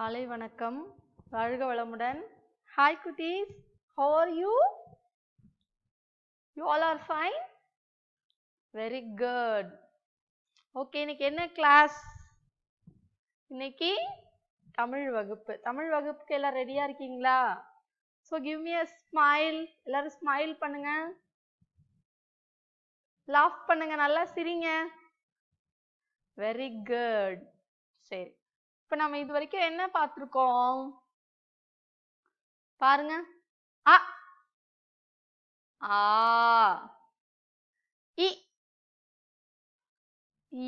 காலை வணக்கம் வாழ்க வளமுடன் ஹாய் குட்டீஸ் how are you you all are fine very good okay இன்னைக்கு என்ன கிளாஸ் இன்னைக்கு தமிழ் வகுப்பு தமிழ் வகுப்புக்கு எல்லாம் ரெடியா இருக்கீங்களா so give me a smile எல்லாரும் ஸ்மைல் பண்ணுங்க லாஃப் பண்ணுங்க நல்லா சிரிங்க வெரி குட் சரி இப்ப நம்ம இது வரைக்கும் என்ன பார்த்திருக்கோம் பாருங்க அ ஆ இ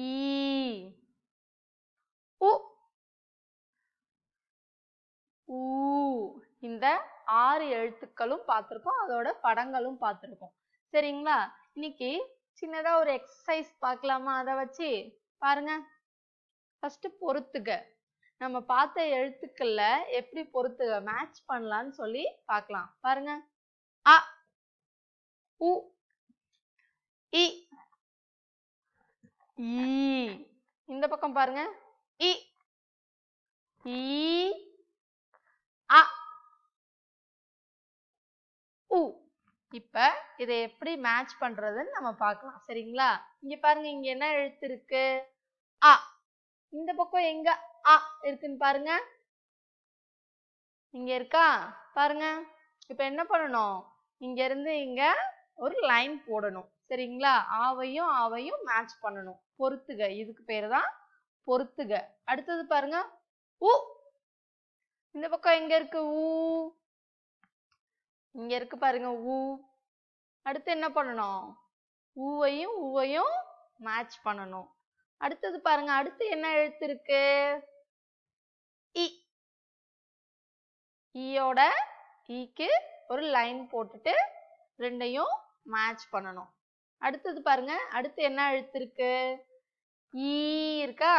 ஈ உ இந்த ஆறு எழுத்துக்களும் பார்த்திருக்கோம் அதோட படங்களும் பார்த்திருக்கோம் சரிங்களா இன்னைக்கு சின்னதா ஒரு எக்ஸசைஸ் பார்க்கலாமா அதை வச்சு பாருங்க ஃபர்ஸ்ட் பொறுத்துக்க நம்ம பார்த்த எழுத்துக்கள்ல எப்படி பொறுத்து மேட்ச் பண்ணலாம்னு சொல்லி பார்க்கலாம் பாருங்க அ உ இ இந்த பக்கம் பாருங்க இ ஈ அ உ இப்ப இதை எப்படி மேட்ச் பண்றதுன்னு நம்ம பார்க்கலாம் சரிங்களா இங்க பாருங்க இங்க என்ன எழுத்து இருக்கு அ இந்த பக்கம் எங்க அ இருக்குன்னு பாருங்க இங்க இருக்கா பாருங்க இப்போ என்ன பண்ணணும் இங்க இருந்து இங்க ஒரு லைன் போடணும் சரிங்களா ஆவையும் ஆவையும் மேட்ச் பண்ணணும் பொறுத்துக இதுக்கு பேர் தான் பொறுத்துக அடுத்தது பாருங்க ஊ இந்த பக்கம் எங்க இருக்கு ஊ இங்க இருக்கு பாருங்க ஊ அடுத்து என்ன பண்ணணும் ஊவையும் ஊவையும் மேட்ச் பண்ணணும் அடுத்தது பாருங்க அடுத்து என்ன எழுத்து இருக்கு இ ஈயோட e ஈக்கு e ஒரு லைன் போட்டுட்டு ரெண்டையும் மேட்ச் பண்ணணும் அடுத்தது பாருங்க அடுத்து என்ன எழுத்துருக்கு இருக்கு e ஈ இருக்கா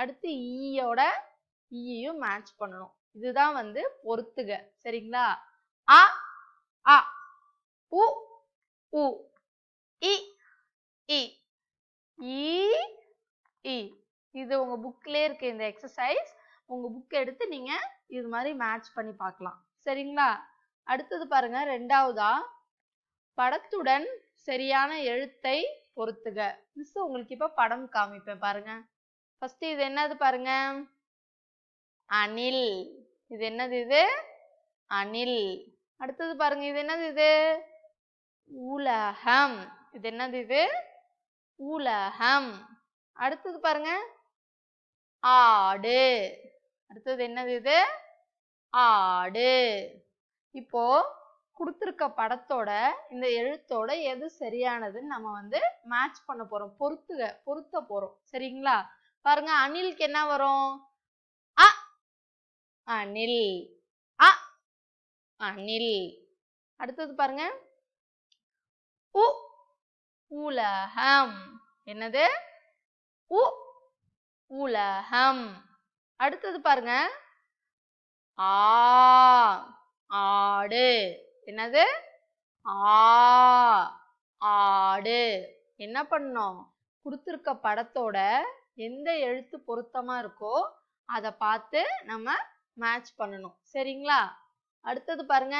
அடுத்து ஈயோட ஈயையும் மேட்ச் பண்ணணும் இதுதான் வந்து பொறுத்துக சரிங்களா அ அ உ உ இ இ ஈ இ இது உங்கள் புக்கிலே இருக்க இந்த எக்ஸசைஸ் உங்கள் புக் எடுத்து நீங்கள் இது மாதிரி மேட்ச் பண்ணி பார்க்கலாம் சரிங்களா அடுத்தது பாருங்க ரெண்டாவதா படத்துடன் சரியான எழுத்தை பொருத்துக மிஸ் உங்களுக்கு இப்போ படம் காமிப்பேன் பாருங்க ஃபர்ஸ்ட் இது என்னது பாருங்க அனில் இது என்னது இது அனில் அடுத்தது பாருங்க இது என்னது இது உலகம் இது என்னது இது உலகம் அடுத்தது பாருங்க ஆடு அடுத்தது என்னது இது ஆடு இப்போ கொடுத்துருக்க படத்தோட இந்த எழுத்தோட எது சரியானதுன்னு நம்ம வந்து மேட்ச் பண்ண போறோம் பொருத்துக பொருத்த போறோம் சரிங்களா பாருங்க அணிலுக்கு என்ன வரும் அ அணில் அ அணில் அடுத்தது பாருங்க உ உலகம் என்னது உ உலகம் அடுத்தது பாருங்க ஆ ஆடு என்னது ஆ ஆடு என்ன பண்ணோம் கொடுத்துருக்க படத்தோட எந்த எழுத்து பொருத்தமாக இருக்கோ அதை பார்த்து நம்ம மேட்ச் பண்ணணும் சரிங்களா அடுத்தது பாருங்க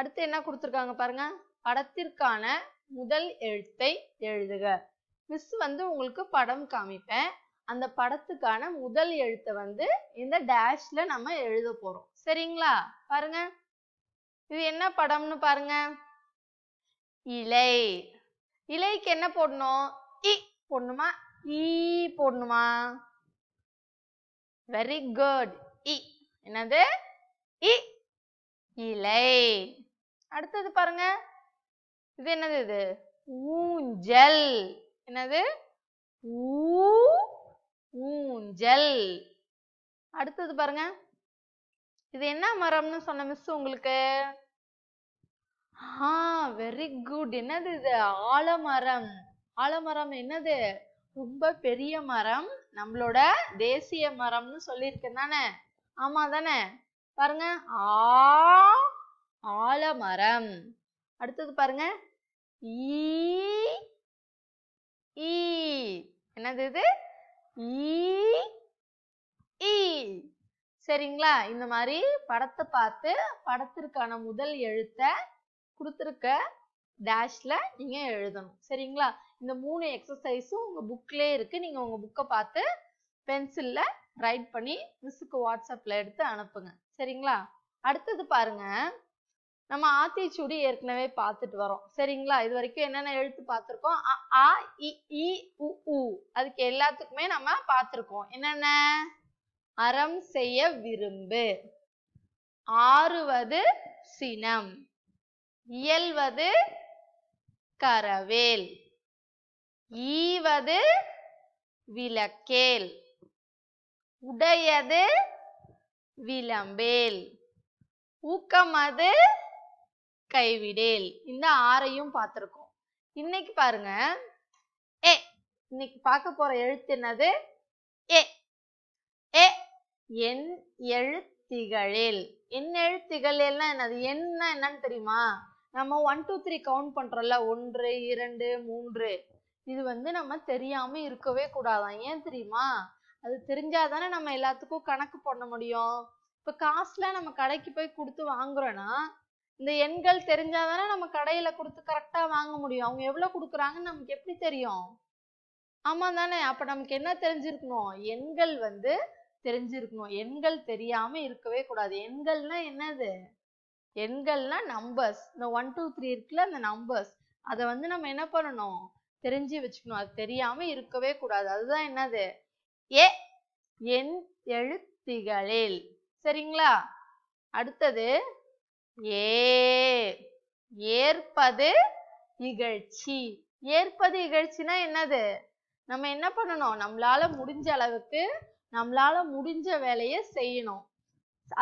அடுத்து என்ன கொடுத்துருக்காங்க பாருங்க படத்திற்கான முதல் எழுத்தை எழுதுக மிஸ் வந்து உங்களுக்கு படம் காமிப்பேன் அந்த படத்துக்கான முதல் எழுத்தை வந்து இந்த டேஷ்ல நம்ம எழுத போறோம் சரிங்களா பாருங்க இது என்ன படம்னு பாருங்க இலை இலைக்கு என்ன போடணும் இ போடணுமா ஈ போடணுமா வெரி குட் இ என்னது இ இலை அடுத்தது பாருங்க இது என்னது இது ஊஞ்சல் என்னது ஊ ஊஞ்சல் அடுத்தது பாருங்க இது என்ன மரம்னு சொன்ன மிஸ் உங்களுக்கு ஆ வெரி குட் என்னது இது ஆலமரம் ஆலமரம் என்னது ரொம்ப பெரிய மரம் நம்மளோட தேசிய மரம்னு சொல்லியிருக்கேன் தானே ஆமா தானே பாருங்க ஆ ஆலமரம் அடுத்தது பாருங்க ஈ ஈ என்னது இது ஈ சரிங்களா இந்த மாதிரி படத்தை பார்த்து படத்திற்கான முதல் எழுத்தை கொடுத்துருக்க டேஷ்ல நீங்க எழுதணும் சரிங்களா இந்த மூணு எக்ஸசைஸும் உங்க புக்லேயே இருக்கு நீங்க உங்க புக்கை பார்த்து பென்சில்ல ரைட் பண்ணி மிஸ்ஸுக்கு வாட்ஸ்அப்ல எடுத்து அனுப்புங்க சரிங்களா அடுத்தது பாருங்க நம்ம ஆத்திச்சூடி ஏற்கனவே பார்த்துட்டு வரோம் சரிங்களா இது வரைக்கும் என்னென்ன எழுத்து பார்த்துருக்கோம் ஆ இ உ அதுக்கு எல்லாத்துக்குமே நம்ம பார்த்துருக்கோம் என்னென்ன அறம் செய்ய விரும்பு ஆறுவது சினம் இயல்வது கரவேல் ஈவது விளக்கேல் உடையது விளம்பேல் ஊக்கமது கைவிடேல் இந்த ஆறையும் பார்த்துருக்கோம் இன்னைக்கு பாருங்க ஏ இன்னைக்கு பார்க்க போற எழுத்து என்னது ஏ ஏ என் எழுத்திகளில் என் எழுத்துகள் எல்லாம் என்னது என்ன என்னன்னு தெரியுமா நம்ம ஒன் டூ த்ரீ கவுண்ட் பண்றோம்ல ஒன்று இரண்டு மூன்று இது வந்து நம்ம தெரியாம இருக்கவே கூடாதான் ஏன் தெரியுமா அது தெரிஞ்சாதானே நம்ம எல்லாத்துக்கும் கணக்கு பண்ண முடியும் இப்ப காசுல நம்ம கடைக்கு போய் கொடுத்து வாங்குறோம்னா இந்த எண்கள் தெரிஞ்சாதானே நம்ம கடையில கொடுத்து கரெக்டா வாங்க முடியும் அவங்க எவ்வளவு கொடுக்குறாங்கன்னு நமக்கு எப்படி தெரியும் ஆமா தானே அப்ப நமக்கு என்ன தெரிஞ்சிருக்கணும் எண்கள் வந்து தெரிஞ்சிருக்கணும் எண்கள் தெரியாம இருக்கவே கூடாது எண்கள்னா என்னது எண்கள்னா நம்பர்ஸ் இந்த ஒன் டூ த்ரீ இருக்குல்ல அந்த நம்பர்ஸ் அதை வந்து நம்ம என்ன பண்ணணும் தெரிஞ்சு வச்சுக்கணும் அது தெரியாம இருக்கவே கூடாது அதுதான் என்னது ஏ எண் எழுத்துகளில் சரிங்களா அடுத்தது ஏ ஏற்பது இகழ்ச்சி ஏற்பது இகழ்ச்சினா என்னது நம்ம என்ன பண்ணணும் நம்மளால முடிஞ்ச அளவுக்கு நம்மளால முடிஞ்ச வேலையை செய்யணும்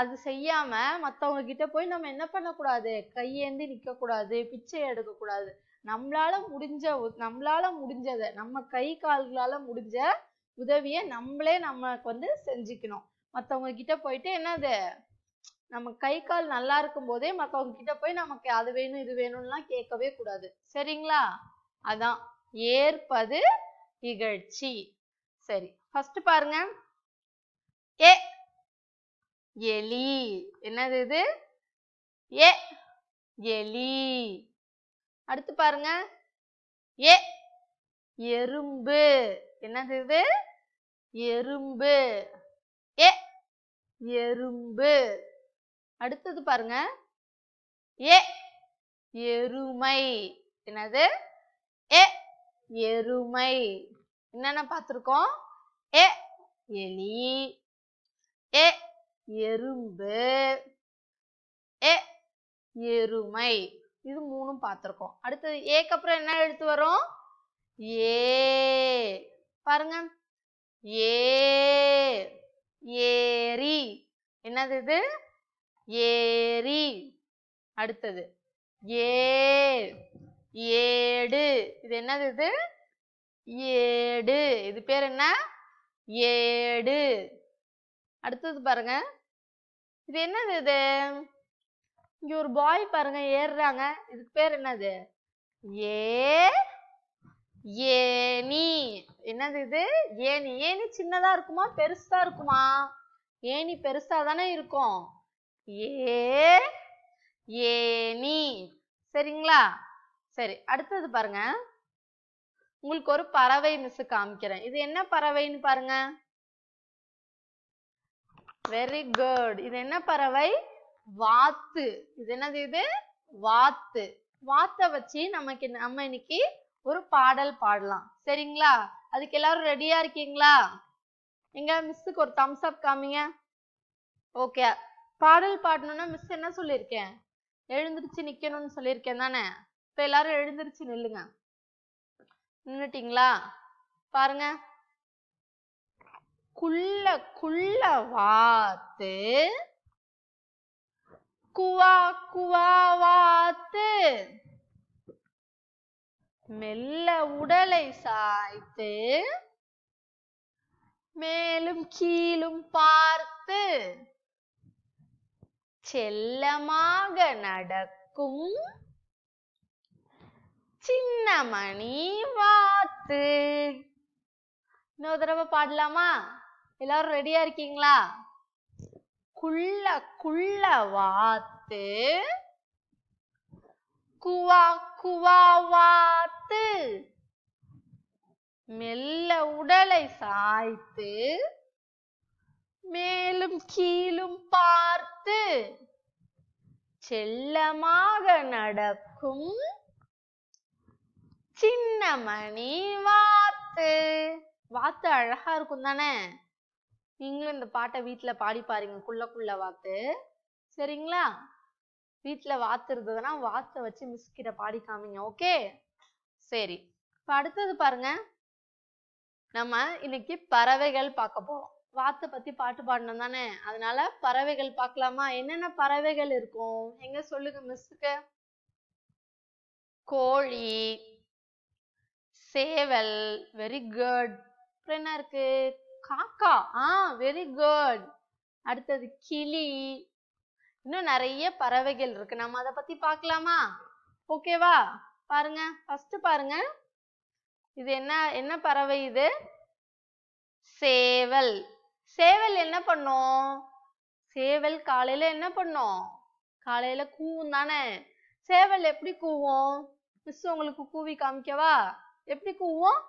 அது செய்யாம மத்தவங்க கிட்ட போய் நம்ம என்ன பண்ணக்கூடாது கையேந்தி நிக்க கூடாது பிச்சை எடுக்க கூடாது நம்மளால முடிஞ்ச நம்மளால முடிஞ்சதை நம்ம கை கால்களால முடிஞ்ச உதவியை நம்மளே நமக்கு வந்து செஞ்சுக்கணும் மத்தவங்க கிட்ட போயிட்டு என்னது நம்ம கை கால் நல்லா இருக்கும் போதே மற்றவங்க கிட்ட போய் நமக்கு அது வேணும் இது வேணும்லாம் கேட்கவே கூடாது சரிங்களா அதான் ஏற்பது இகழ்ச்சி சரி ஃபர்ஸ்ட் பாருங்க ஏ எலி என்னது இது ஏ எலி அடுத்து பாருங்க ஏ எறும்பு என்னது இது எறும்பு ஏ எறும்பு அடுத்தது பாருங்க ஏ எருமை என்னது ஏ எருமை என்னென்ன பார்த்துருக்கோம் ஏ எலி ஏ எறும்பு ஏ எருமை இது மூணும் பார்த்துருக்கோம் அடுத்தது ஏக்கப்புறம் என்ன எழுத்து வரும் ஏ பாருங்க ஏ ஏரி என்னது இது ஏரி அடுத்தது ஏ ஏடு இது என்னது இது ஏடு இது பேர் என்ன ஏடு அடுத்தது பாருங்க இது என்னது இது இங்க ஒரு பாய் பாருங்க ஏறுறாங்க இதுக்கு பேர் என்னது ஏ ஏனி என்னது இது ஏனி ஏனி சின்னதா இருக்குமா பெருசா இருக்குமா ஏனி பெருசா தானே இருக்கும் ஏ ஏனி சரிங்களா சரி அடுத்தது பாருங்க உங்களுக்கு ஒரு பறவை மிஸ் காமிக்கிறேன் இது என்ன பறவைன்னு பாருங்க வெரி குட் இது என்ன பறவை வாத்து இது என்னது இது வாத்து வாத்தை வச்சு நமக்கு நம்ம இன்னைக்கு ஒரு பாடல் பாடலாம் சரிங்களா அதுக்கு எல்லாரும் ரெடியா இருக்கீங்களா எங்க மிஸ்ஸுக்கு ஒரு தம்ஸ் அப் காமிங்க ஓகே பாடல் பாடணும்னா மிஸ் என்ன சொல்லியிருக்கேன் எழுந்திருச்சு நிக்கணும்னு சொல்லியிருக்கேன் தானே இப்ப எல்லாரும் எழுந்திருச்சு நில்லுங்க நின்னுட்டீங்களா பாருங்க குள்ள குள்ள வாத்து குவா குவா வாத்து மெல்ல உடலை சாய்த்து மேலும் கீழும் பார்த்து செல்லமாக நடக்கும் சின்னமணி வாத்து இன்னொரு தடவை பாடலாமா எல்லாரும் ரெடியா இருக்கீங்களா குள்ள குள்ள வாத்து குவா குவா வாத்து மெல்ல உடலை சாய்த்து மேலும் கீழும் பா செல்லமாக நடக்கும் சின்னமணி வாத்து வாத்து அழகா இருக்கும் தானே நீங்களும் இந்த பாட்டை வீட்டுல பாடி பாருங்க குள்ளக்குள்ள வாத்து சரிங்களா வீட்டுல வாத்து இருந்ததுன்னா வாத்தை வச்சு மிஸ் கிட்ட பாடி காமிங்க ஓகே சரி இப்ப அடுத்தது பாருங்க நம்ம இன்னைக்கு பறவைகள் பார்க்க போறோம் வாத்தை பத்தி பாட்டு பாடணும் தானே அதனால பறவைகள் பார்க்கலாமா என்னென்ன பறவைகள் இருக்கும் எங்க சொல்லுங்க மிஸ்ஸுக்கு கோழி சேவல் வெரி குட் அப்புறம் என்ன இருக்கு காக்கா ஆ வெரி குட் அடுத்தது கிளி இன்னும் நிறைய பறவைகள் இருக்கு நம்ம அதை பத்தி பார்க்கலாமா ஓகேவா பாருங்க ஃபர்ஸ்ட் பாருங்க இது என்ன என்ன பறவை இது சேவல் சேவல் என்ன பண்ணும் சேவல் காலையில என்ன பண்ணும் காலையில கூவும் தானே சேவல் எப்படி கூவும் மிஸ் உங்களுக்கு கூவி காமிக்கவா எப்படி கூவும்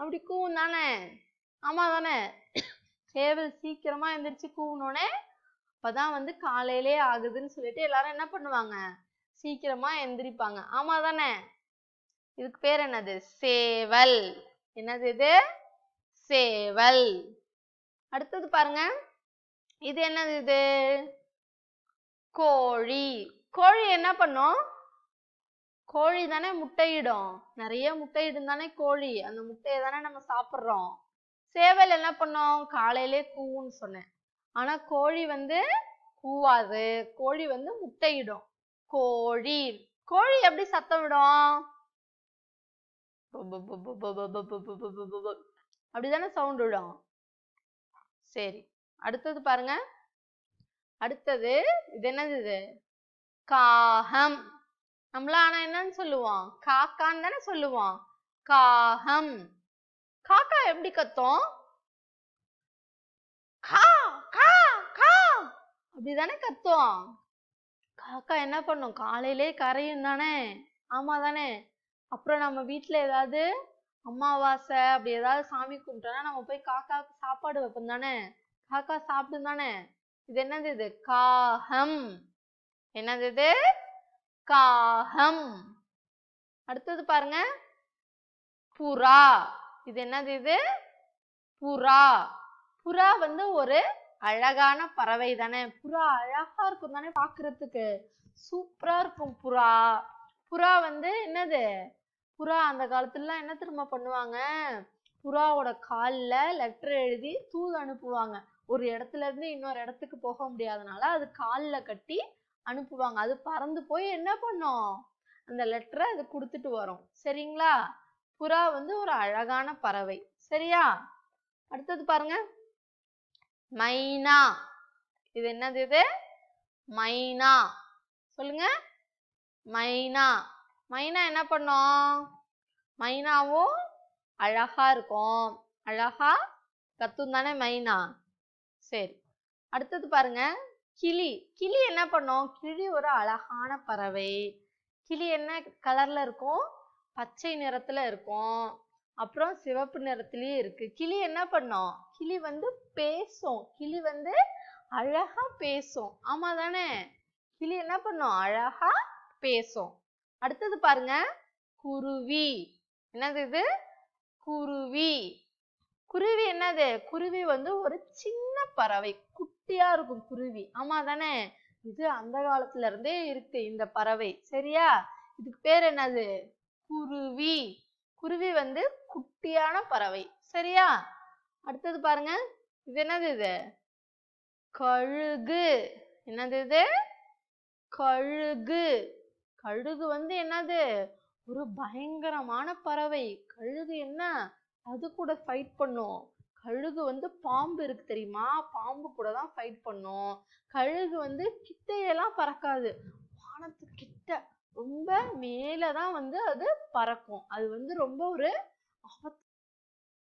அப்படி கூவும் தானே ஆமா தானே சேவல் சீக்கிரமா எந்திரிச்சு கூவணுன்னே அப்பதான் வந்து காலையிலே ஆகுதுன்னு சொல்லிட்டு எல்லாரும் என்ன பண்ணுவாங்க சீக்கிரமா எந்திரிப்பாங்க ஆமா தானே இதுக்கு பேர் என்னது சேவல் என்னது இது சேவல் அடுத்தது பாருங்க இது என்னது இது கோழி கோழி என்ன பண்ணும் கோழி தானே முட்டையிடும் நிறைய முட்டையிடும் தானே கோழி அந்த முட்டையை தானே நம்ம சாப்பிட்றோம் சேவல் என்ன பண்ணோம் காலையிலே கூவுன்னு சொன்னேன் ஆனா கோழி வந்து கூவாது கோழி வந்து முட்டையிடும் கோழி கோழி எப்படி சத்தம் விடும் அப்படிதானே சவுண்ட் விடும் சரி அடுத்தது பாருங்க அடுத்தது இது என்னது இது காகம் நம்மள ஆனா என்னன்னு சொல்லுவோம் காக்கான்னு தானே சொல்லுவோம் காகம் காக்கா எப்படி கத்தும் கா கா கா அப்படிதானே கத்தும் காக்கா என்ன பண்ணும் காலையிலே கரையும் தானே ஆமா தானே அப்புறம் நம்ம வீட்டுல ஏதாவது அமாவாசை அப்படி ஏதாவது சாமி கும்பிட்டோம்னா நம்ம போய் காக்காவுக்கு சாப்பாடு வைப்போம் தானே காக்கா சாப்பிடும் தானே இது என்னது இது காகம் என்னது இது காகம் அடுத்தது பாருங்க புறா இது என்னது இது புறா புறா வந்து ஒரு அழகான பறவை தானே புறா அழகா இருக்கும் தானே பாக்குறதுக்கு சூப்பரா இருக்கும் புறா புறா வந்து என்னது புறா அந்த காலத்துலலாம் என்ன தெரியுமா பண்ணுவாங்க புறாவோட காலில் லெட்டர் எழுதி தூது அனுப்புவாங்க ஒரு இடத்துல இருந்து இன்னொரு இடத்துக்கு போக முடியாதனால அது காலில் கட்டி அனுப்புவாங்க அது பறந்து போய் என்ன பண்ணும் அந்த லெட்டரை அது கொடுத்துட்டு வரும் சரிங்களா புறா வந்து ஒரு அழகான பறவை சரியா அடுத்தது பாருங்க மைனா இது என்னது இது மைனா சொல்லுங்க மைனா மைனா என்ன பண்ணோம் மைனாவும் அழகா இருக்கும் அழகா கத்தும் தானே மைனா சரி அடுத்தது பாருங்க கிளி கிளி என்ன பண்ணும் கிளி ஒரு அழகான பறவை கிளி என்ன கலர்ல இருக்கும் பச்சை நிறத்துல இருக்கும் அப்புறம் சிவப்பு நிறத்துலயே இருக்கு கிளி என்ன பண்ணும் கிளி வந்து பேசும் கிளி வந்து அழகா பேசும் ஆமா தானே கிளி என்ன பண்ணும் அழகா பேசும் அடுத்தது பாருங்க குருவி என்னது இது குருவி குருவி என்னது குருவி வந்து ஒரு சின்ன பறவை குட்டியா இருக்கும் குருவி ஆமா தானே இது அந்த காலத்துல இருந்தே இருக்கு இந்த பறவை சரியா இதுக்கு பேர் என்னது குருவி குருவி வந்து குட்டியான பறவை சரியா அடுத்தது பாருங்க இது என்னது இது கழுகு என்னது இது கழுகு கழுகு வந்து என்னது ஒரு பயங்கரமான பறவை கழுகு என்ன அது கூட ஃபைட் பண்ணும் கழுகு வந்து பாம்பு இருக்கு தெரியுமா பாம்பு கூட தான் ஃபைட் பண்ணும் கழுகு வந்து கிட்டையெல்லாம் பறக்காது வானத்து கிட்ட ரொம்ப மேலே தான் வந்து அது பறக்கும் அது வந்து ரொம்ப ஒரு